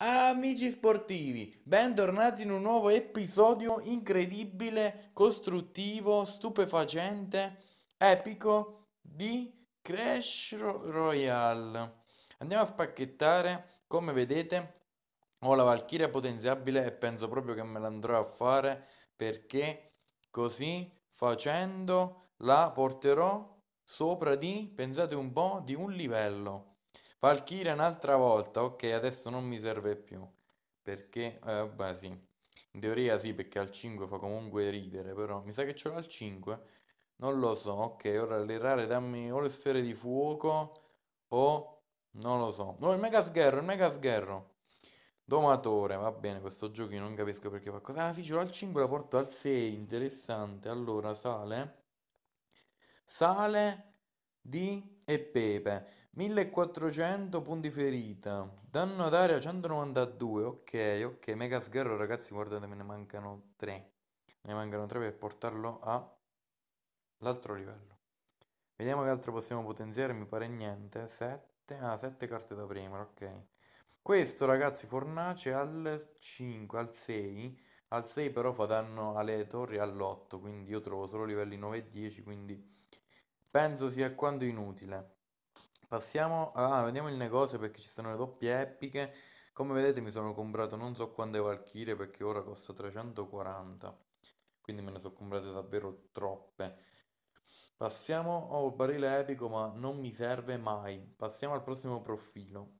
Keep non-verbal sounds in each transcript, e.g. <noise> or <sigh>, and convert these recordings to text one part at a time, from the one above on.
Amici sportivi, bentornati in un nuovo episodio incredibile, costruttivo, stupefacente, epico di Crash Royale. Andiamo a spacchettare, come vedete, ho la Valchiria potenziabile e penso proprio che me l'andrò a fare perché così facendo la porterò sopra di, pensate un po', di un livello. Valkyria un'altra volta, ok, adesso non mi serve più. Perché, eh, beh sì, in teoria sì, perché al 5 fa comunque ridere, però mi sa che ce l'ho al 5. Non lo so, ok, ora le rare dammi o le sfere di fuoco o... non lo so. No, il mega sgherro, il mega sgherro. Domatore, va bene, questo gioco non capisco perché fa cosa. Ah sì, ce l'ho al 5, la porto al 6, interessante. Allora sale. Sale di e Pepe. 1400 punti ferita, danno ad d'aria 192, ok, ok, mega sgarro ragazzi, guardate me ne mancano 3, me ne mancano 3 per portarlo a l'altro livello. Vediamo che altro possiamo potenziare, mi pare niente, 7, ah 7 carte da prima, ok. Questo ragazzi fornace al 5, al 6, al 6 però fa danno alle torri all'8, quindi io trovo solo livelli 9 e 10, quindi penso sia quando inutile. Passiamo, ah, vediamo il negozio perché ci sono le doppie epiche. Come vedete mi sono comprato non so quante Valkyrie perché ora costa 340. Quindi me ne sono comprate davvero troppe. Passiamo, ho oh, barile epico ma non mi serve mai. Passiamo al prossimo profilo.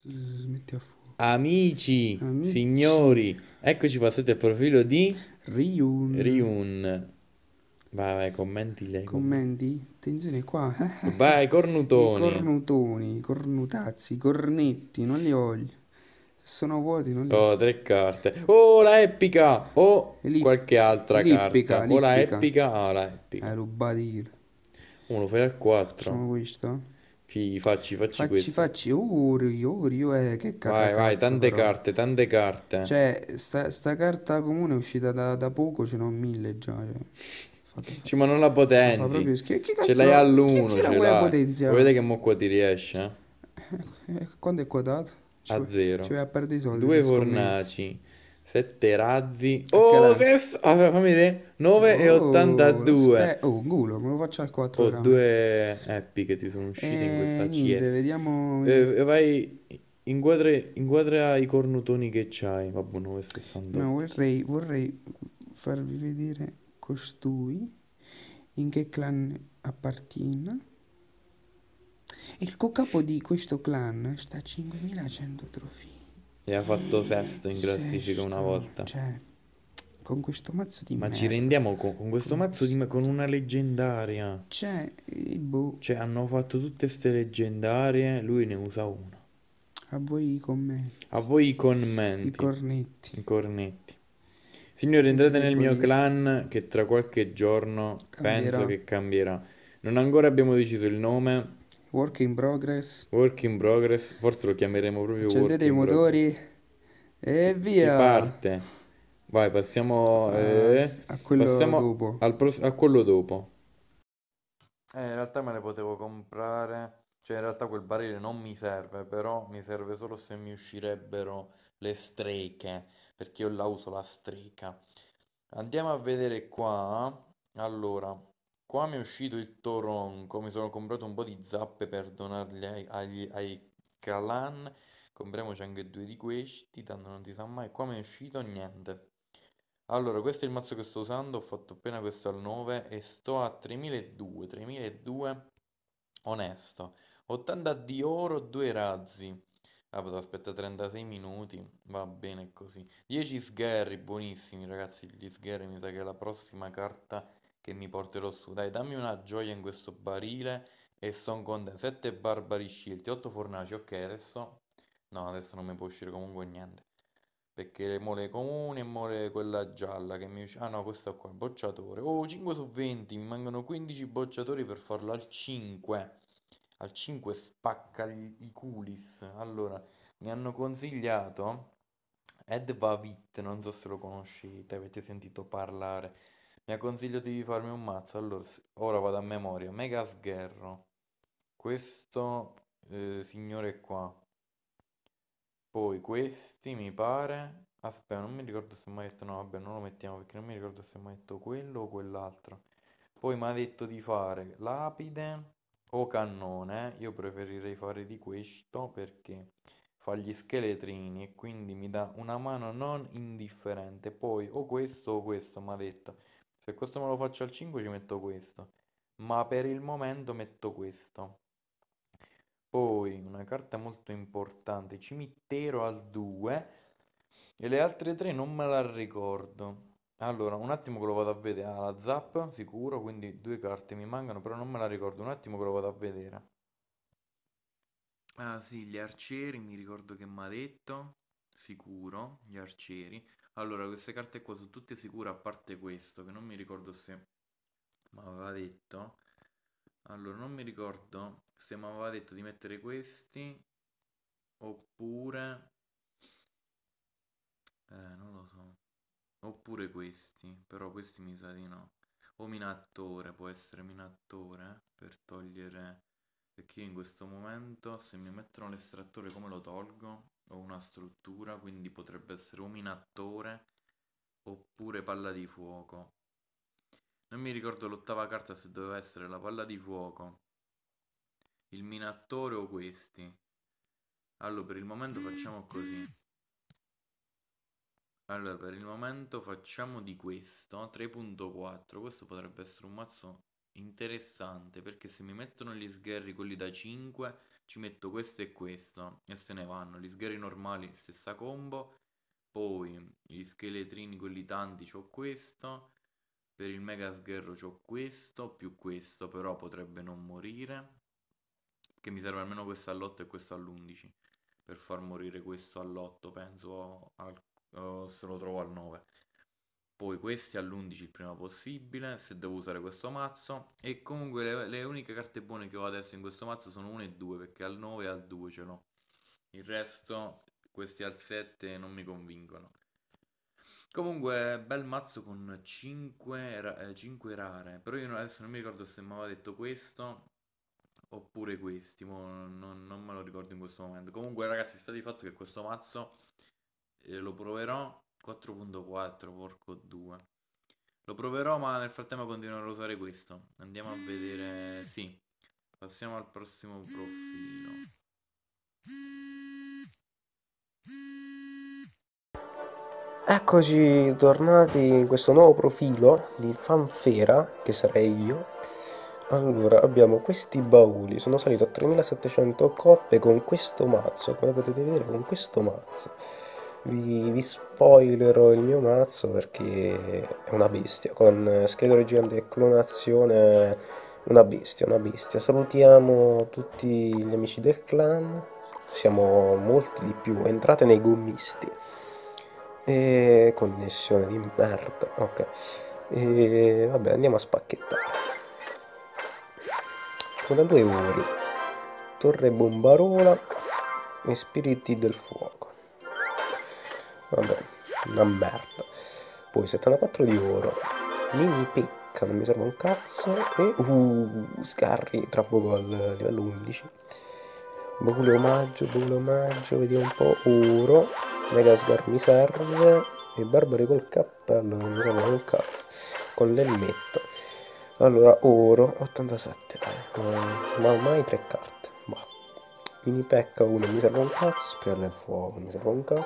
Smetti a fuoco. Amici, Amici. signori, eccoci passate al profilo di Ryun. Ryun. Vai, vai, commenti lei. Commenti? Attenzione qua. <laughs> Vai, cornutoni. I cornutoni, i cornutazzi, i cornetti, non li voglio. Sono vuoti, non li oh, voglio. Oh, tre carte. Oh, la epica! Oh, L'ip- qualche altra l'ippica, carta. Oh, la epica, ah, la epica. Hai eh, rubato io. Uno fai al 4. Facciamo questo? Fi, facci, facci Facci, questo. facci, ori, ori, oh, eh, che cazzo. Vai, vai, tante però. carte, tante carte. Cioè, sta, sta carta comune è uscita da, da poco, ce n'ho mille già. cioè. Ci ma non la potenza. Schi- Ce l'hai all'1. chi, chi ce l'hai. Potenza? Vedete che mo qua ti riesce, eh? eh Quanto è quotato? Ci a zero. Ci a perdere i soldi. Due fornaci. Sette razzi. Oh, ses- allora, fammi vedere. 9,82. Oh, oh, un culo, me lo faccio al 4. Oh, due happy che ti sono usciti eh, in questa niente, CS. Vediamo... Eh, eh, vai, inquadra, inquadra, i cornutoni che c'hai. Vabbè, 9,68. No, vorrei, vorrei farvi vedere costui, in che clan appartiene. Il cocapo di questo clan sta a 5100 trofei. E ha fatto sesto in classifica una volta. Cioè, con questo mazzo di Ma merda. ci rendiamo con, con questo con mazzo di merda, con una leggendaria. Cioè, eh, boh. Cioè, hanno fatto tutte queste leggendarie, lui ne usa una. A voi i commenti. A voi i commenti. I cornetti. I cornetti. Signore, entrate nel mio clan che tra qualche giorno cambierà. penso che cambierà. Non ancora abbiamo deciso il nome. Work in progress. Work in progress, forse lo chiameremo proprio Accendete i motori e si, via. Si parte. Vai, passiamo, ah, eh, a, quello passiamo al a quello dopo. Eh, in realtà me le potevo comprare. Cioè, in realtà quel barile non mi serve, però mi serve solo se mi uscirebbero le streghe perché io la uso la strega. Andiamo a vedere qua. Allora, qua mi è uscito il toronco, mi sono comprato un po' di zappe per donarli ai, ai, ai calan. Compriamoci anche due di questi, tanto non si sa mai. Qua mi è uscito niente. Allora, questo è il mazzo che sto usando, ho fatto appena questo al 9 e sto a 3200, 3200 onesto. 80 di oro, due razzi. Ah, potevo aspettare 36 minuti. Va bene così. 10 sgherri, buonissimi ragazzi. Gli sgherri mi sa che è la prossima carta che mi porterò su. Dai, dammi una gioia in questo barile. E sono contento. 7 barbari scelti, 8 fornaci. Ok, adesso... No, adesso non mi può uscire comunque niente. Perché mole comune e mole quella gialla che mi Ah no, questa qua, il bocciatore. Oh, 5 su 20. Mi mancano 15 bocciatori per farlo al 5 al 5 spacca i culis. Allora, mi hanno consigliato Ed Vavit, non so se lo conoscete, avete sentito parlare. Mi ha consigliato di farmi un mazzo. Allora, ora vado a memoria. Mega Sgherro. Questo eh, signore qua. Poi questi mi pare. Aspetta, non mi ricordo se mi ha detto. No, vabbè, non lo mettiamo perché non mi ricordo se mi ha detto quello o quell'altro. Poi mi ha detto di fare lapide o cannone, io preferirei fare di questo perché fa gli scheletrini e quindi mi dà una mano non indifferente. Poi o questo o questo, mi ha detto. Se questo me lo faccio al 5 ci metto questo, ma per il momento metto questo. Poi una carta molto importante, cimitero al 2 e le altre tre non me la ricordo. Allora, un attimo che lo vado a vedere. Ah, la zappa, sicuro, quindi due carte mi mancano, però non me la ricordo. Un attimo che lo vado a vedere. Ah sì, gli arcieri, mi ricordo che mi ha detto. Sicuro, gli arcieri. Allora, queste carte qua sono tutte sicure, a parte questo, che non mi ricordo se mi aveva detto. Allora, non mi ricordo se mi aveva detto di mettere questi oppure... Eh, non lo so. Oppure questi, però questi mi sa di no. O minattore, può essere minattore eh, per togliere... Perché io in questo momento se mi mettono l'estrattore come lo tolgo? Ho una struttura, quindi potrebbe essere o minattore oppure palla di fuoco. Non mi ricordo l'ottava carta se doveva essere la palla di fuoco, il minattore o questi. Allora, per il momento facciamo così. Allora, per il momento facciamo di questo 3.4. Questo potrebbe essere un mazzo interessante perché se mi mettono gli sgherri quelli da 5, ci metto questo e questo e se ne vanno. Gli sgherri normali, stessa combo. Poi gli scheletrini, quelli tanti, ho questo. Per il mega sgherro ho questo, più questo, però potrebbe non morire. Che mi serve almeno questo all'8 e questo all'11. Per far morire questo all'8, penso al se lo trovo al 9. Poi questi all'11 il prima possibile, se devo usare questo mazzo. E comunque le, le, uniche carte buone che ho adesso in questo mazzo sono 1 e 2, perché al 9 e al 2 ce l'ho. Il resto, questi al 7 non mi convincono. Comunque, bel mazzo con 5, ra 5 eh, rare. Però io adesso non mi ricordo se mi aveva detto questo oppure questi. Mo non, non me lo ricordo in questo momento. Comunque, ragazzi, sta di fatto che questo mazzo eh, lo proverò 4.4 porco 2 lo proverò ma nel frattempo continuerò a usare questo andiamo a vedere sì passiamo al prossimo profilo Eccoci tornati in questo nuovo profilo di Fanfera, che sarei io. Allora, abbiamo questi bauli, sono salito a 3700 coppe con questo mazzo, come potete vedere con questo mazzo vi, vi spoilerò il mio mazzo perché è una bestia, con eh, scheda gigante e clonazione una bestia, una bestia. Salutiamo tutti gli amici del clan, siamo molti di più, entrate nei gommisti. E connessione di merda, ok. E vabbè, andiamo a spacchettare. Sono due ore. Torre bombarola e spiriti del fuoco. Vabbè, una merda. Poi 74 di oro. Mini pecca, non mi serve un cazzo. E uh, scarri, trappo gol, livello 11. Boule omaggio, boule omaggio, vediamo un po'. Oro. Mega sgar mi serve. E Barbari col cappello, non mi serve un cazzo. Con l'elmetto. Allora, oro, 87. ma ormai tre carte. Mini pecca 1 mi serve un cazzo, spirale fuoco mi serve un cazzo.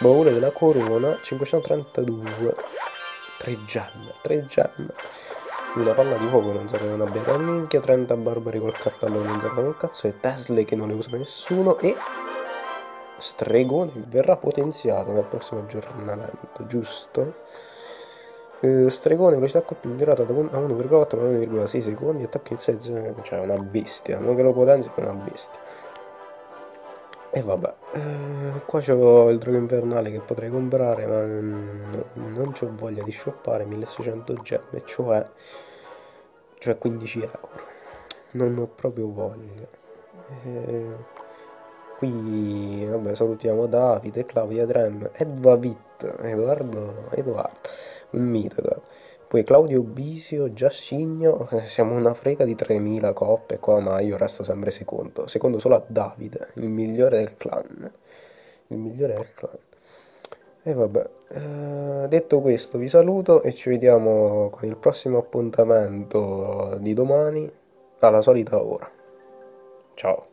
Baule della corona 532 3 gianna 3 gianna una palla di fuoco non serve una bella minchia 30 barbari col cappello non serve un cazzo e Tesla che non le usa nessuno e stregone verrà potenziato nel prossimo aggiornamento giusto? Eh, stregone velocità colpi migliorata da a 1,4 a 1,6 secondi attacchi in 6 cioè una bestia non che lo potenzi è una bestia e vabbè, eh, qua c'ho il drago invernale che potrei comprare, ma mm, non c'ho voglia di shoppare 1600 gemme, cioè, cioè 15 euro. Non ho proprio voglia. Eh, qui, vabbè, salutiamo Davide, Claudia Drem, Edvavit, Edoardo, Edoardo, un mito, Edoardo poi Claudio Bisio, Giascigno, eh, siamo una frega di 3000 coppe qua, ma io resto sempre secondo, secondo solo a Davide, il migliore del clan, il migliore del clan. E vabbè, eh, detto questo vi saluto e ci vediamo con il prossimo appuntamento di domani alla solita ora. Ciao.